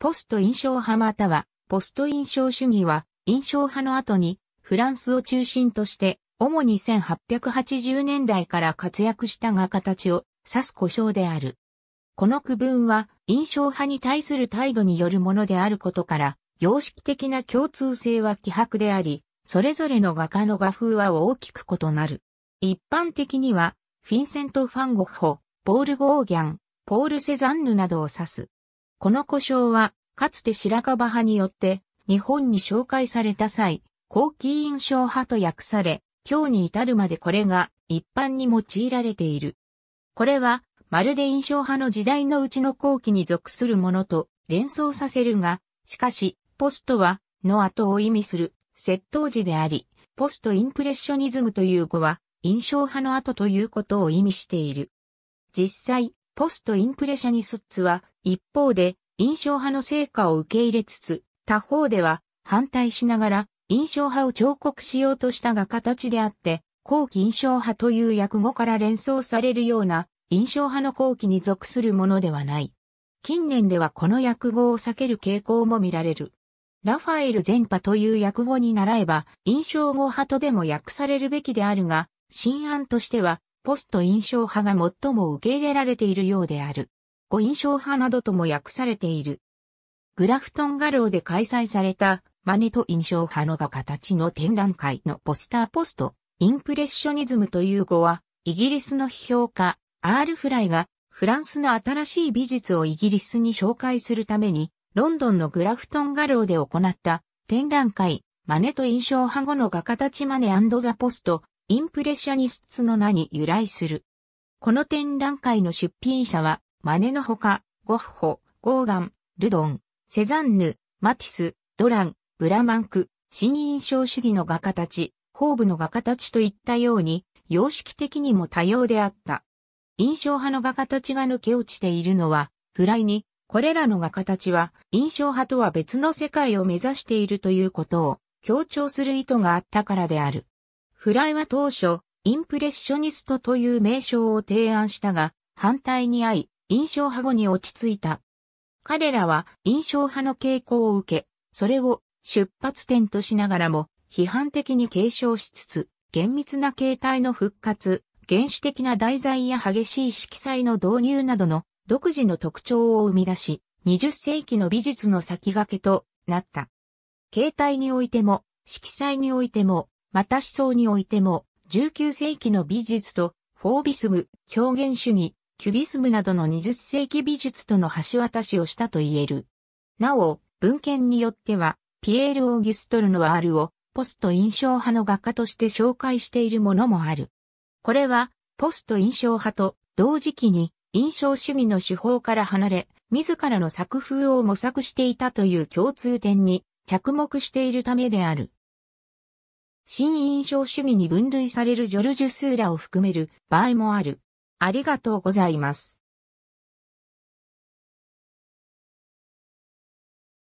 ポスト印象派またはポスト印象主義は印象派の後にフランスを中心として主に1880年代から活躍したが形を指す故障である。この区分は印象派に対する態度によるものであることから様式的な共通性は希薄であり、それぞれの画家の画風は大きく異なる。一般的にはフィンセント・ファンゴッホ、ポール・ゴーギャン、ポール・セザンヌなどを指す。この故障は、かつて白樺派によって、日本に紹介された際、後期印象派と訳され、今日に至るまでこれが一般に用いられている。これは、まるで印象派の時代のうちの後期に属するものと連想させるが、しかし、ポストは、の後を意味する、窃盗時であり、ポストインプレッショニズムという語は、印象派の後ということを意味している。実際、ポストインプレシャニスッツは、一方で、印象派の成果を受け入れつつ、他方では、反対しながら、印象派を彫刻しようとしたが形であって、後期印象派という訳語から連想されるような、印象派の後期に属するものではない。近年ではこの訳語を避ける傾向も見られる。ラファエル全派という訳語に習えば、印象語派とでも訳されるべきであるが、新案としては、ポスト印象派が最も受け入れられているようである。ご印象派などとも訳されている。グラフトンガローで開催されたマネと印象派の画形の展覧会のポスターポスト、インプレッショニズムという語は、イギリスの批評家、アール・フライが、フランスの新しい美術をイギリスに紹介するために、ロンドンのグラフトンガローで行った展覧会、マネと印象派後の画家たちマネザポスト、インプレッシャニスツの名に由来する。この展覧会の出品者は、マネのほか、ゴッホ、ゴーガン、ルドン、セザンヌ、マティス、ドラン、ブラマンク、新印象主義の画家たち、ホーブの画家たちといったように、様式的にも多様であった。印象派の画家たちが抜け落ちているのは、フライに、これらの画家たちは、印象派とは別の世界を目指しているということを、強調する意図があったからである。フライは当初、インプレッショニストという名称を提案したが、反対に遭い、印象派後に落ち着いた。彼らは印象派の傾向を受け、それを出発点としながらも批判的に継承しつつ、厳密な形態の復活、原始的な題材や激しい色彩の導入などの独自の特徴を生み出し、20世紀の美術の先駆けとなった。形態においても、色彩においても、また思想においても、19世紀の美術と、フォービスム、表現主義、キュビスムなどの20世紀美術との橋渡しをしたと言える。なお、文献によっては、ピエール・オーギュストル・ノワールを、ポスト印象派の画家として紹介しているものもある。これは、ポスト印象派と同時期に印象主義の手法から離れ、自らの作風を模索していたという共通点に着目しているためである。新印象主義に分類されるジョルジュ・スーラを含める場合もある。ありがとうございます。